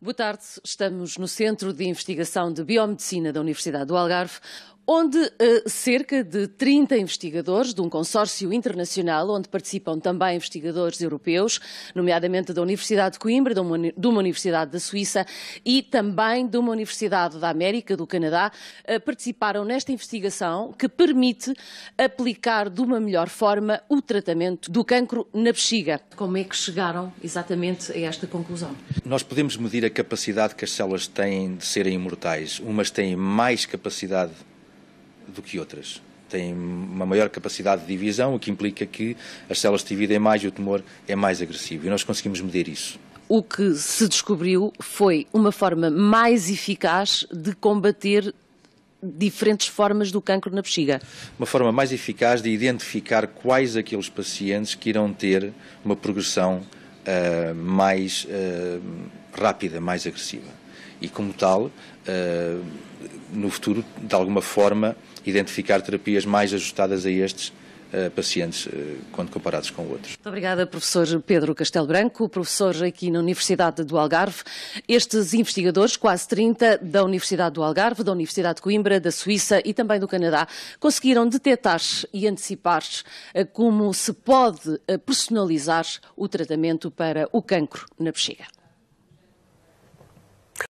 Boa tarde, estamos no Centro de Investigação de Biomedicina da Universidade do Algarve onde uh, cerca de 30 investigadores de um consórcio internacional, onde participam também investigadores europeus, nomeadamente da Universidade de Coimbra, de uma, de uma Universidade da Suíça e também de uma Universidade da América, do Canadá, uh, participaram nesta investigação que permite aplicar de uma melhor forma o tratamento do cancro na bexiga. Como é que chegaram exatamente a esta conclusão? Nós podemos medir a capacidade que as células têm de serem imortais. Umas têm mais capacidade do que outras. Têm uma maior capacidade de divisão, o que implica que as células dividem mais e o tumor é mais agressivo. E nós conseguimos medir isso o que se descobriu foi uma forma mais eficaz de combater diferentes formas do cancro na bexiga. Uma forma mais eficaz de identificar quais aqueles pacientes que irão ter uma progressão uh, mais uh, rápida, mais agressiva e, como tal, eh, no futuro, de alguma forma, identificar terapias mais ajustadas a estes eh, pacientes eh, quando comparados com outros. Muito obrigada, professor Pedro Castelo Branco, professor aqui na Universidade do Algarve. Estes investigadores, quase 30, da Universidade do Algarve, da Universidade de Coimbra, da Suíça e também do Canadá, conseguiram detectar e antecipar como se pode personalizar o tratamento para o cancro na bexiga.